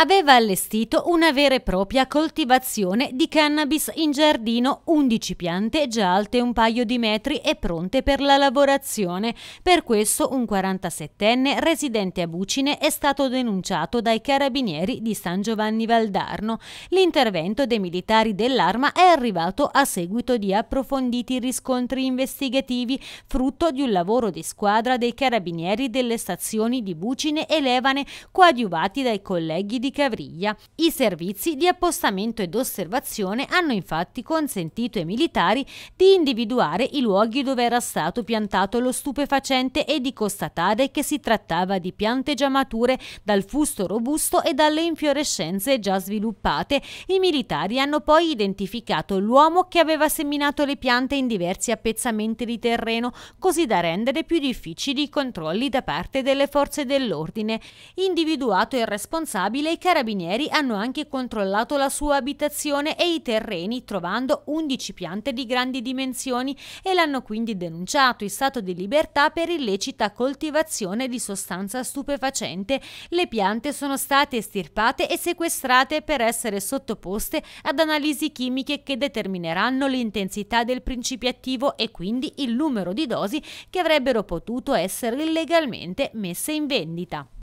aveva allestito una vera e propria coltivazione di cannabis in giardino, 11 piante già alte un paio di metri e pronte per la lavorazione. Per questo un 47enne residente a Bucine è stato denunciato dai carabinieri di San Giovanni Valdarno. L'intervento dei militari dell'arma è arrivato a seguito di approfonditi riscontri investigativi, frutto di un lavoro di squadra dei carabinieri delle stazioni di Bucine e Levane, coadiuvati dai colleghi di di Cavriglia. I servizi di appostamento ed osservazione hanno infatti consentito ai militari di individuare i luoghi dove era stato piantato lo stupefacente e di constatare che si trattava di piante già mature dal fusto robusto e dalle infiorescenze già sviluppate. I militari hanno poi identificato l'uomo che aveva seminato le piante in diversi appezzamenti di terreno, così da rendere più difficili i controlli da parte delle forze dell'ordine. Individuato il responsabile, i carabinieri hanno anche controllato la sua abitazione e i terreni trovando 11 piante di grandi dimensioni e l'hanno quindi denunciato in stato di libertà per illecita coltivazione di sostanza stupefacente. Le piante sono state estirpate e sequestrate per essere sottoposte ad analisi chimiche che determineranno l'intensità del principio attivo e quindi il numero di dosi che avrebbero potuto essere illegalmente messe in vendita.